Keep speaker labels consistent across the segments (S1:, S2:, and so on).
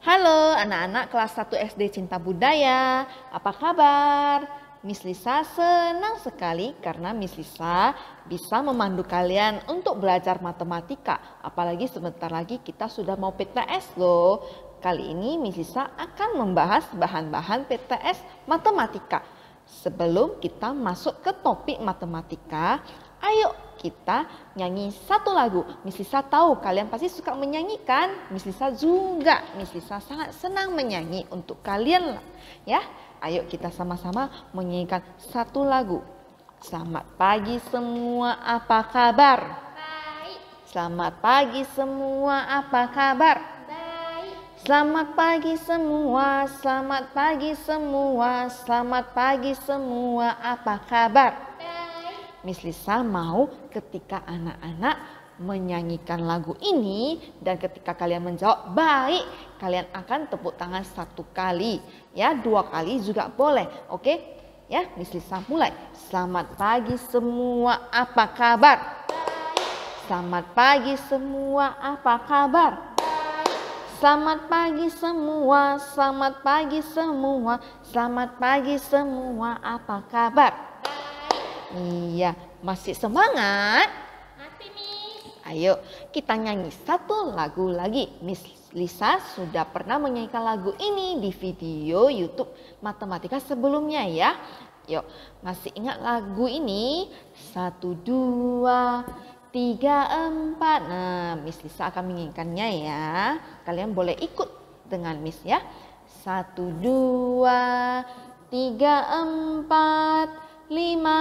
S1: Halo anak-anak kelas 1 SD Cinta Budaya, apa kabar? Miss Lisa senang sekali karena Miss Lisa bisa memandu kalian untuk belajar matematika. Apalagi sebentar lagi kita sudah mau PTS loh. Kali ini Miss Lisa akan membahas bahan-bahan PTS matematika. Sebelum kita masuk ke topik matematika, Ayo kita nyanyi satu lagu. Miss Lisa tahu kalian pasti suka menyanyikan. Miss Lisa juga. Miss Lisa sangat senang menyanyi untuk kalian. Ya, ayo kita sama-sama menyanyikan satu lagu. Selamat pagi semua, apa kabar? Baik. Selamat pagi semua, apa kabar? Selamat pagi semua, selamat pagi semua, selamat pagi semua, apa kabar? Miss Lisa mau ketika anak-anak menyanyikan lagu ini dan ketika kalian menjawab baik kalian akan tepuk tangan satu kali ya dua kali juga boleh oke ya Miss Lisa mulai selamat pagi semua apa kabar selamat pagi semua apa kabar Selamat pagi semua, selamat pagi semua, selamat pagi semua, apa kabar? Iya, masih semangat? Masih, Miss. Ayo, kita nyanyi satu lagu lagi. Miss Lisa sudah pernah menyanyikan lagu ini di video YouTube Matematika sebelumnya ya. Yuk, masih ingat lagu ini? Satu, dua, tiga, empat. Nah, Miss Lisa akan menginginkannya ya. Kalian boleh ikut dengan Miss ya. Satu, dua, tiga, empat lima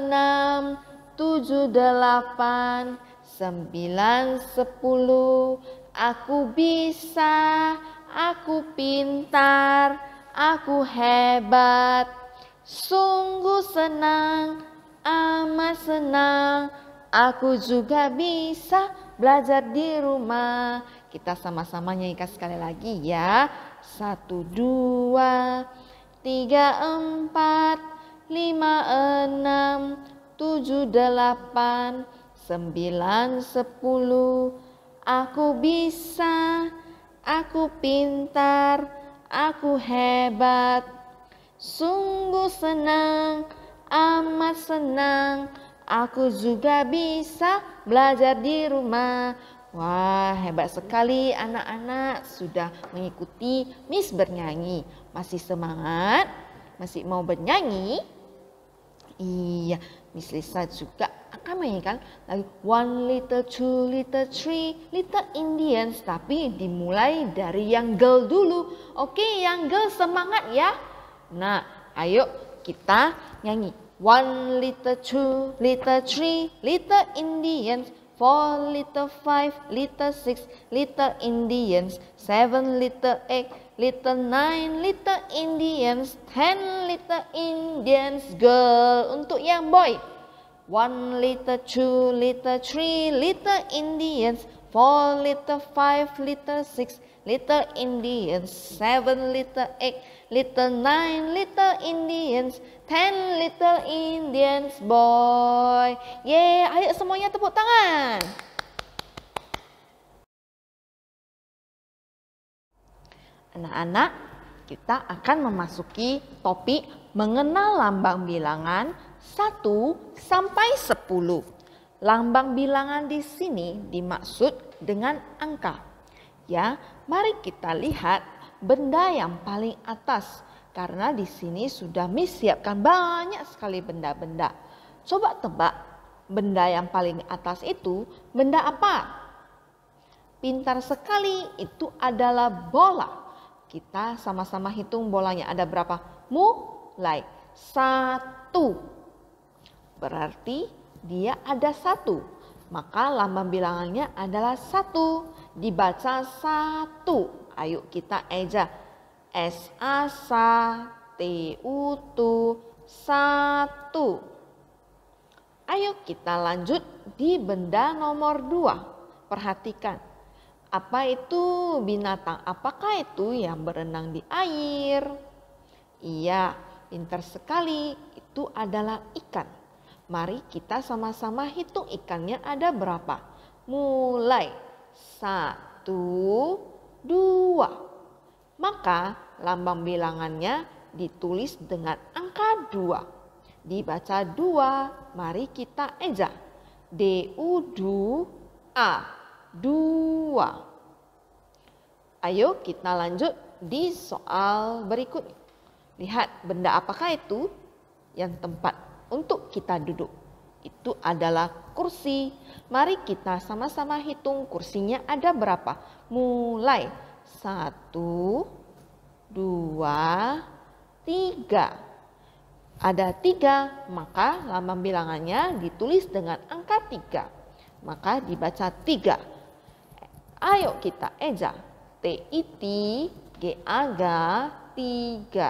S1: enam tujuh delapan sembilan sepuluh aku bisa aku pintar aku hebat sungguh senang amat senang aku juga bisa belajar di rumah kita sama-sama nyanyikan sekali lagi ya satu dua tiga empat lima enam tujuh delapan sembilan sepuluh aku bisa aku pintar aku hebat sungguh senang amat senang aku juga bisa belajar di rumah Wah, hebat sekali anak-anak sudah mengikuti Miss bernyanyi. Masih semangat? Masih mau bernyanyi? Iya, Miss Lisa juga akan menyanyikan lagu One Little Two Little Three Little Indians tapi dimulai dari yang girl dulu. Oke, yang girl semangat ya. Nah, ayo kita nyanyi One little two little three little Indians four little five little six little Indians, seven little eight little nine little Indians, ten little Indians girl. Untuk yang boy, one little two little three little Indians, four little five little six little Indians, seven little eight little nine little Indians, ten little Indians boy. Yeah, ayo semuanya tepuk tangan. Anak-anak, kita akan memasuki topik mengenal lambang bilangan 1 sampai 10. Lambang bilangan di sini dimaksud dengan angka Ya, mari kita lihat benda yang paling atas karena di sini sudah disiapkan banyak sekali benda-benda. Coba tebak benda yang paling atas itu benda apa? Pintar sekali itu adalah bola. Kita sama-sama hitung bolanya ada berapa? Mulai satu. Berarti dia ada satu. Maka lambang bilangannya adalah satu dibaca satu. Ayo kita eja. S A A T U tu satu. Ayo kita lanjut di benda nomor dua. Perhatikan apa itu binatang? Apakah itu yang berenang di air? Iya, pintar sekali. Itu adalah ikan. Mari kita sama-sama hitung ikannya ada berapa. Mulai satu, dua. Maka lambang bilangannya ditulis dengan angka dua. Dibaca dua, mari kita eja. D, U, DU, A, dua. Ayo kita lanjut di soal berikut. Lihat benda apakah itu yang tempat untuk kita duduk. Itu adalah kursi. Mari kita sama-sama hitung kursinya ada berapa. Mulai. Satu, dua, tiga. Ada tiga, maka lambang bilangannya ditulis dengan angka tiga. Maka dibaca tiga. Ayo kita eja. T-I-T, a g tiga.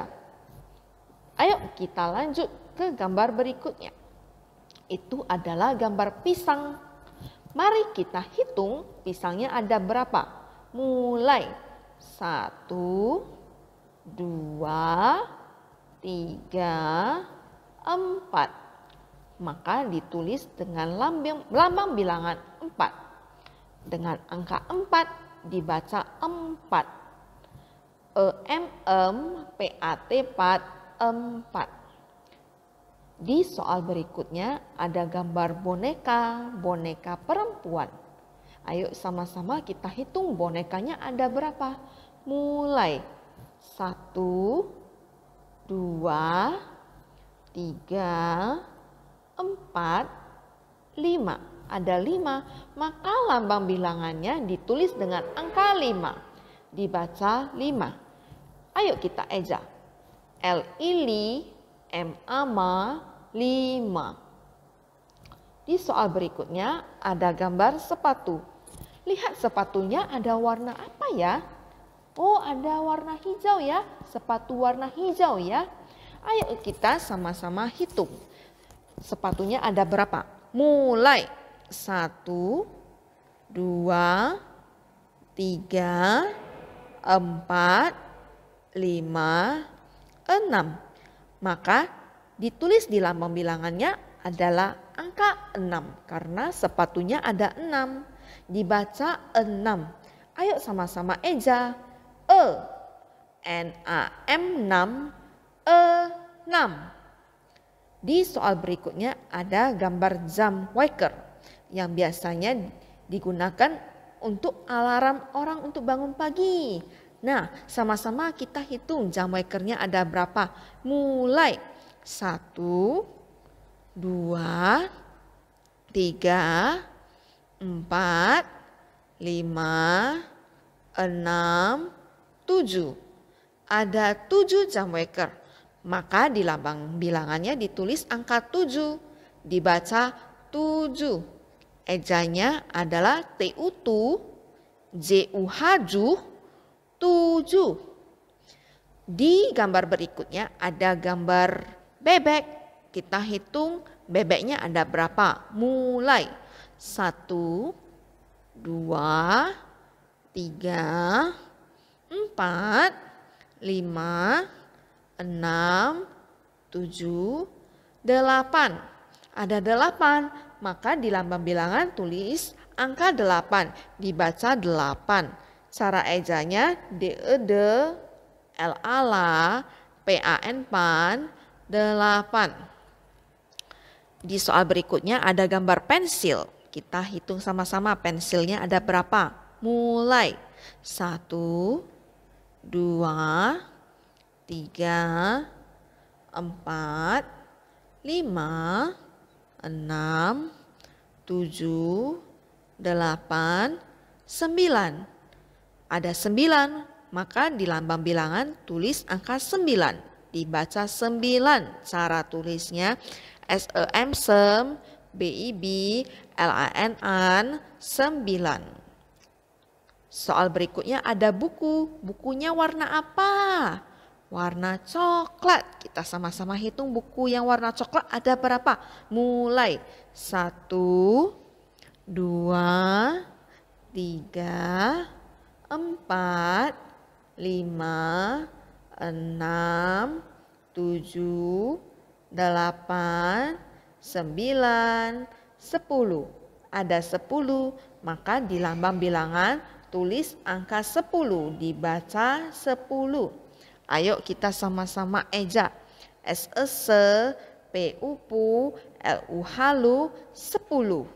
S1: Ayo kita lanjut ke gambar berikutnya itu adalah gambar pisang. Mari kita hitung pisangnya ada berapa. Mulai. Satu, dua, tiga, empat. Maka ditulis dengan lambang, lambang bilangan empat. Dengan angka empat dibaca empat. E, M, M, P, A, T, pat, empat. Di soal berikutnya ada gambar boneka, boneka perempuan. Ayo sama-sama kita hitung bonekanya ada berapa. Mulai. Satu, dua, tiga, empat, lima. Ada lima, maka lambang bilangannya ditulis dengan angka lima. Dibaca lima. Ayo kita eja. l i l M ama 5. Di soal berikutnya ada gambar sepatu. Lihat sepatunya ada warna apa ya? Oh, ada warna hijau ya. Sepatu warna hijau ya. Ayo kita sama-sama hitung. Sepatunya ada berapa? Mulai. Satu, dua, tiga, empat, lima, enam. Maka ditulis di lambang bilangannya adalah angka 6 karena sepatunya ada 6. Dibaca 6. Ayo sama-sama eja. E N A M 6 E 6. Di soal berikutnya ada gambar jam waker yang biasanya digunakan untuk alarm orang untuk bangun pagi. Nah, sama-sama kita hitung jam wakernya ada berapa. Mulai. Satu, dua, tiga, empat, lima, enam, tujuh. Ada tujuh jam waker. Maka di lambang bilangannya ditulis angka tujuh. Dibaca tujuh. Ejanya adalah TU tu, JU haju, tujuh. Di gambar berikutnya ada gambar bebek. Kita hitung bebeknya ada berapa. Mulai. Satu, dua, tiga, empat, lima, enam, tujuh, delapan. Ada delapan, maka di lambang bilangan tulis angka delapan, dibaca delapan cara ejanya e d l ala p a n pan delapan. Di soal berikutnya ada gambar pensil. Kita hitung sama-sama pensilnya ada berapa. Mulai. satu dua tiga empat lima enam tujuh delapan sembilan ada sembilan, maka di lambang bilangan tulis angka sembilan. Dibaca sembilan, cara tulisnya e S-E-M, sem, B-I-B, L-A-N-An, sembilan. Soal berikutnya ada buku, bukunya warna apa? warna coklat. Kita sama-sama hitung buku yang warna coklat ada berapa. Mulai. Satu, dua, tiga, empat, lima, enam, tujuh, delapan, sembilan, sepuluh. Ada sepuluh, maka di lambang bilangan tulis angka sepuluh, dibaca sepuluh. Ayo kita sama-sama eja. S-E-S, e e, u p l u h l sepuluh.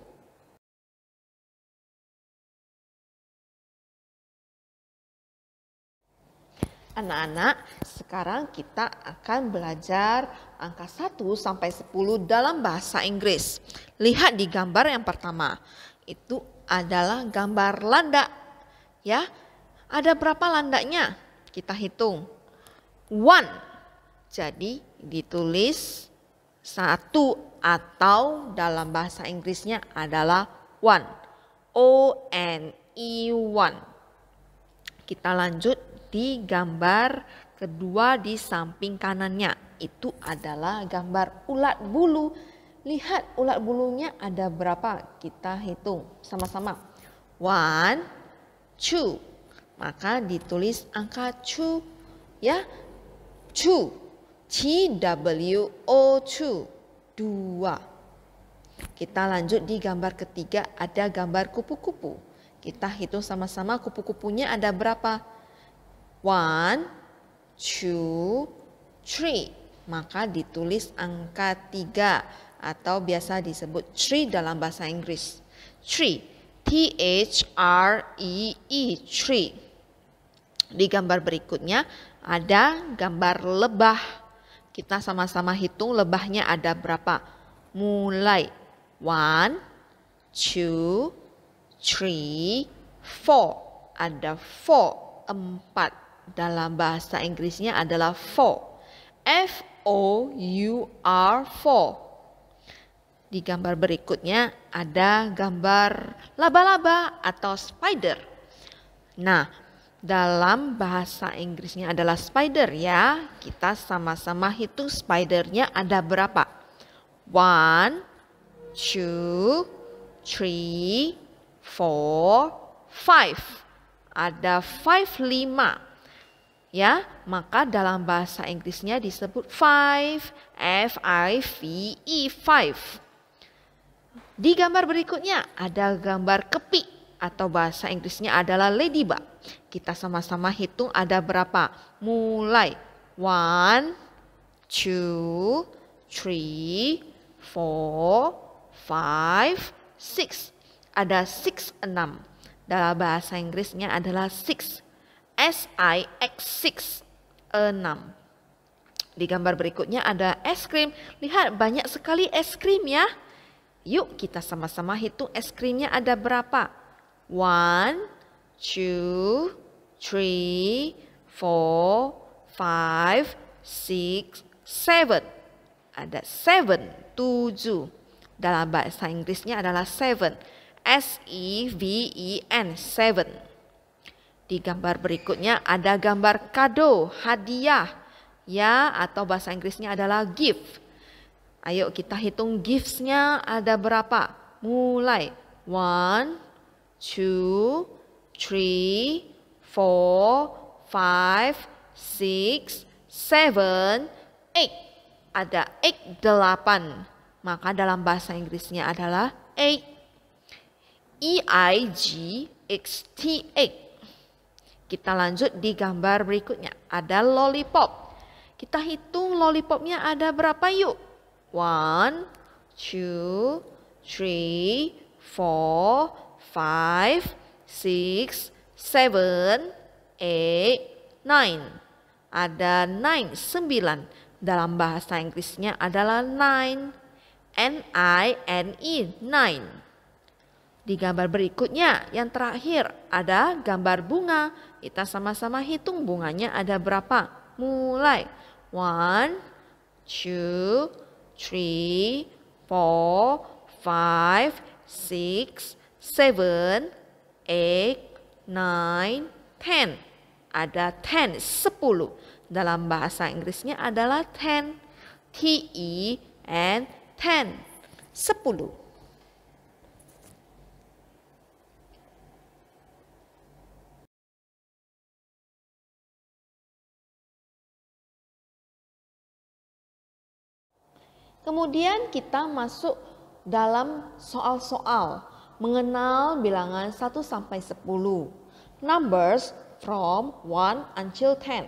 S1: Anak-anak, sekarang kita akan belajar angka 1 sampai 10 dalam bahasa Inggris. Lihat di gambar yang pertama. Itu adalah gambar landak. Ya. Ada berapa landaknya? Kita hitung. One. Jadi ditulis satu atau dalam bahasa Inggrisnya adalah one. O N E one. Kita lanjut di gambar kedua di samping kanannya. Itu adalah gambar ulat bulu. Lihat ulat bulunya ada berapa? Kita hitung sama-sama. One, two. Maka ditulis angka two ya. two T W O two Dua. Kita lanjut di gambar ketiga ada gambar kupu-kupu. Kita hitung sama-sama kupu-kupunya ada berapa? One, two, three. Maka ditulis angka tiga atau biasa disebut tree dalam bahasa Inggris. Tree, T-H-R-E-E, -E, e tree. Di gambar berikutnya ada gambar lebah. Kita sama-sama hitung lebahnya ada berapa. Mulai. One, two, three, four. Ada four, empat dalam bahasa Inggrisnya adalah for. F O U R for. Di gambar berikutnya ada gambar laba-laba atau spider. Nah, dalam bahasa Inggrisnya adalah spider ya. Kita sama-sama hitung spidernya ada berapa. One, two, three, four, five. Ada five lima ya maka dalam bahasa Inggrisnya disebut five f i v e five di gambar berikutnya ada gambar kepi atau bahasa Inggrisnya adalah ladybug kita sama-sama hitung ada berapa mulai one two three four five six ada six enam dalam bahasa Inggrisnya adalah six SIX6 6. Eh, Di gambar berikutnya ada es krim. Lihat banyak sekali es krim ya. Yuk kita sama-sama hitung es krimnya ada berapa. One, two, three, four, five, six, seven. Ada seven, tujuh. Dalam bahasa Inggrisnya adalah seven. S-E-V-E-N, seven. Di gambar berikutnya ada gambar kado, hadiah, ya atau bahasa Inggrisnya adalah gift. Ayo kita hitung giftsnya ada berapa. Mulai. One, two, three, four, five, six, seven, eight. Ada eight delapan. Maka dalam bahasa Inggrisnya adalah eight. E-I-G-X-T eight. Kita lanjut di gambar berikutnya. Ada lollipop. Kita hitung lollipopnya ada berapa yuk? One, two, three, four, five, six, seven, eight, nine. Ada nine, sembilan. Dalam bahasa Inggrisnya adalah nine. N-I-N-E, nine. Di gambar berikutnya, yang terakhir ada gambar bunga kita sama-sama hitung bunganya ada berapa. Mulai. One, two, three, four, five, six, seven, eight, nine, ten. Ada ten, sepuluh. Dalam bahasa Inggrisnya adalah ten. T-E-N, ten. Sepuluh. Kemudian kita masuk dalam soal-soal mengenal bilangan 1 sampai 10. Numbers from 1 until 10.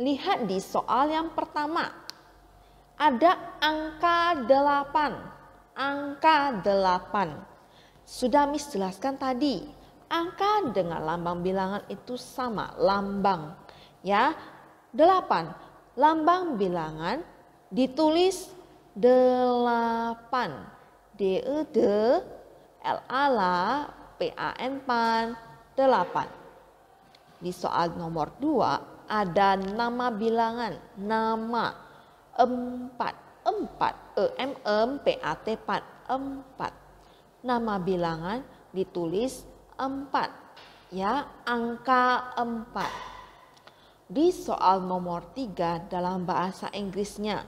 S1: Lihat di soal yang pertama. Ada angka 8. Angka 8. Sudah Miss jelaskan tadi. Angka dengan lambang bilangan itu sama, lambang. Ya, 8. Lambang bilangan ditulis delapan. D E D L A L A P A N pan delapan. Di soal nomor dua ada nama bilangan, nama empat, empat, E M M P A T pan empat. Nama bilangan ditulis empat, ya angka empat. Di soal nomor tiga dalam bahasa Inggrisnya,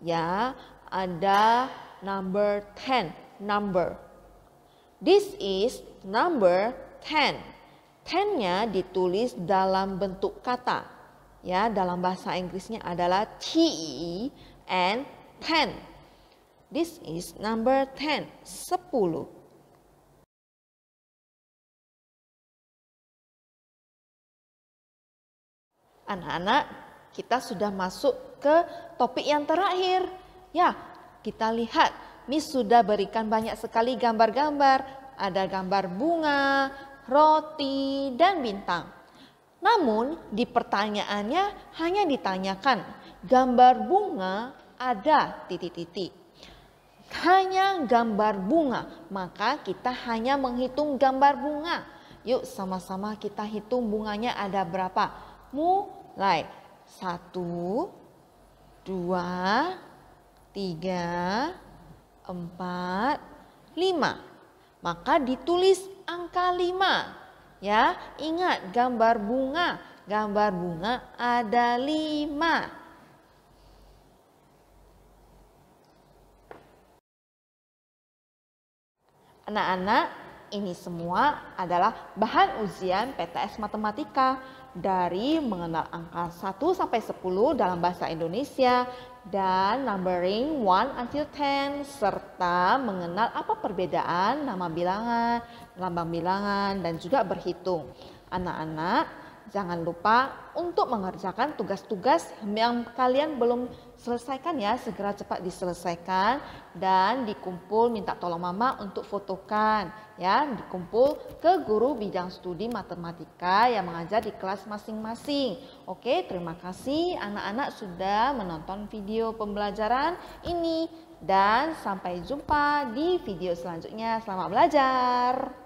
S1: ya ada number 10, number. This is number 10. 10-nya ditulis dalam bentuk kata. Ya, dalam bahasa Inggrisnya adalah TE e and 10. This is number 10, 10. Anak-anak, kita sudah masuk ke topik yang terakhir, Ya, kita lihat Miss sudah berikan banyak sekali gambar-gambar. Ada gambar bunga, roti, dan bintang. Namun di pertanyaannya hanya ditanyakan gambar bunga ada titik-titik hanya gambar bunga, maka kita hanya menghitung gambar bunga. Yuk sama-sama kita hitung bunganya ada berapa. Mulai. Satu, dua, tiga, empat, lima. Maka ditulis angka lima. Ya, ingat gambar bunga. Gambar bunga ada lima. Anak-anak, ini semua adalah bahan ujian PTS Matematika dari mengenal angka 1 sampai 10 dalam bahasa Indonesia dan numbering 1 until 10 serta mengenal apa perbedaan nama bilangan, lambang bilangan dan juga berhitung. Anak-anak jangan lupa untuk mengerjakan tugas-tugas yang kalian belum selesaikan ya, segera cepat diselesaikan dan dikumpul minta tolong mama untuk fotokan ya, dikumpul ke guru bidang studi matematika yang mengajar di kelas masing-masing. Oke, terima kasih anak-anak sudah menonton video pembelajaran ini dan sampai jumpa di video selanjutnya. Selamat belajar.